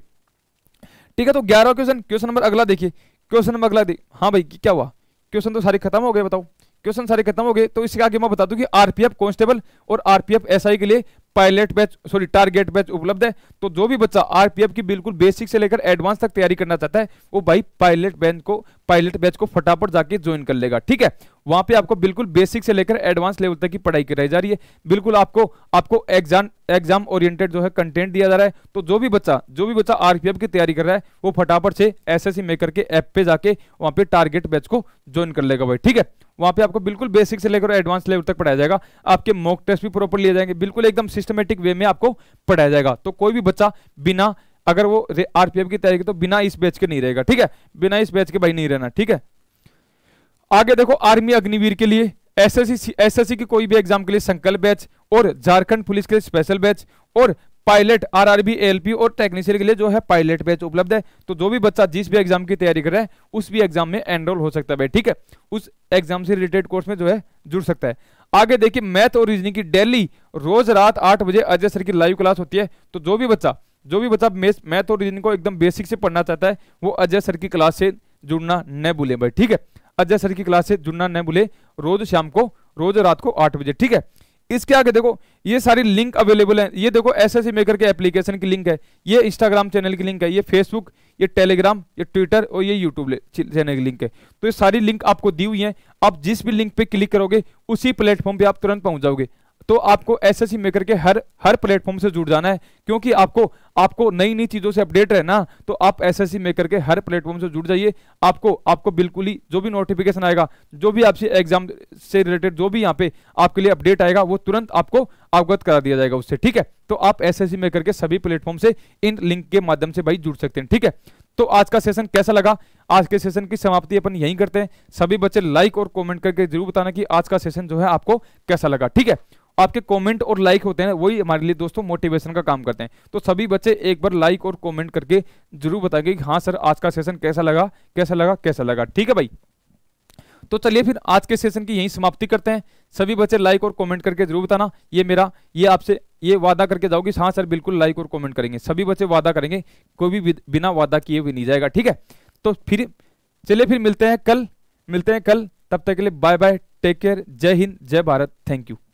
ठीक है तो ग्यारह क्वेश्चन क्वेश्चन नंबर अगला देखिए क्वेश्चन नंबर अगला देखिए हाँ भाई क्या हुआ क्वेश्चन तो सारे खत्म हो गए बताओ क्वेश्चन सारे खत्म हो गए तो इसके आगे मैं बता दूं कि आरपीएफ कांस्टेबल और आरपीएफ एसआई के लिए pilot batch sorry target batch उपलब्ध है तो जो भी बच्चा आरपीएफ की बिल्कुल बेसिक से लेकर एडवांस तक तैयारी करना चाहता है वो भाई पायलट बैच को पायलट बैच को फटाफट जाके ज्वाइन कर लेगा ठीक है वहां पे आपको बिल्कुल बेसिक से लेकर एडवांस लेवल तक की पढ़ाई कराई जा रही है बिल्कुल आपको आपको एग्जाम एग्जाम ओरिएंटेड जो है कंटेंट दिया जा रहा है तो जो भी बच्चा जो भी बच्चा आरपीएफ की तैयारी कर रहा है वो फटाफट से एसएससी मेकर के ऐप पे जाके वहां पे टारगेट बैच को ज्वाइन कर लेगा भाई ठीक है वहां पे आपको बिल्कुल बेसिक से लेकर एडवांस लेवल तक पढ़ाया जाएगा आपके मॉक टेस्ट भी प्रॉपर लिए जाएंगे बिल्कुल एकदम सिस्टमेटिक वे में आपको पढ़ाया जाएगा तो कोई भी बच्चा बिना अगर वो आरपीएफ की तैयारी तो बिना इस बैच के नहीं रहेगा ठीक है बिना इस बैच के भाई नहीं रहना ठीक है आगे देखो आर्मी अग्निवीर के लिए एस एस की कोई भी एग्जाम के लिए संकल्प बैच और झारखंड पुलिस के लिए स्पेशल बैच और पायलट आरआरबी एलपी और टेक्नीशियन के लिए जो है पायलट बैच उपलब्ध है तो जो भी बच्चा जिस भी एग्जाम की तैयारी कर रहा है उस भी एग्जाम में एनरोल हो सकता है ठीक है उस एग्जाम से रिलेटेड कोर्स में जो है जुड़ सकता है आगे देखिए मैथ और रीजनिंग की डेली रोज रात आठ बजे अजय सर की लाइव क्लास होती है तो जो भी बच्चा जो भी बच्चा मैथ और रीजनिंग को एकदम बेसिक से पढ़ना चाहता है वो अजय सर की क्लास से जुड़ना न भूलें भाई ठीक है अजय सर की क्लास से जुड़ना न भूले रोज शाम को रोज रात को आठ बजे ठीक है इसके आगे देखो ये सारी लिंक अवेलेबल है ये देखो एस एस मेकर के एप्लीकेशन की लिंक है ये इंस्टाग्राम चैनल की लिंक है ये फेसबुक ये टेलीग्राम ये ट्विटर और ये यूट्यूब चैनल की लिंक है तो ये सारी लिंक आपको दी हुई है आप जिस भी लिंक पे क्लिक करोगे उसी प्लेटफॉर्म पे आप तुरंत पहुंच जाओगे तो आपको एस एस मेकर के हर हर प्लेटफॉर्म से जुड़ जाना है क्योंकि आपको आपको नई नई चीज़ों से अपडेट रहना तो आप एस एस मेकर के हर प्लेटफॉर्म से जुड़ जाइए आपको आपको बिल्कुल ही जो भी नोटिफिकेशन आएगा जो भी आपसे एग्जाम से रिलेटेड जो भी यहाँ पे आपके लिए अपडेट आएगा वो तुरंत आपको अवगत करा दिया जाएगा उससे ठीक है तो आप एस एस मेकर के सभी प्लेटफॉर्म से इन लिंक के माध्यम से भाई जुड़ सकते हैं ठीक है तो आज का सेशन कैसा लगा आज के सेशन की समाप्ति अपन यहीं करते हैं सभी बच्चे लाइक और कमेंट करके जरूर बताना कि आज का सेशन जो है आपको कैसा लगा ठीक है आपके कमेंट और लाइक होते हैं वही हमारे लिए दोस्तों मोटिवेशन का काम करते हैं तो सभी बच्चे एक बार लाइक और कमेंट करके जरूर बताएंगे कि हाँ सर आज का सेशन कैसा लगा कैसा लगा कैसा लगा ठीक है भाई तो चलिए फिर आज के सेशन की यही समाप्ति करते हैं सभी बच्चे लाइक और कमेंट करके जरूर बताना ये मेरा ये आपसे ये वादा करके जाओगे हाँ सर बिल्कुल लाइक और कॉमेंट करेंगे सभी बच्चे वादा करेंगे कोई भी बिना वादा किए भी नहीं जाएगा ठीक है तो फिर चलिए फिर मिलते हैं कल मिलते हैं कल तब तक के लिए बाय बाय टेक केयर जय हिंद जय भारत थैंक यू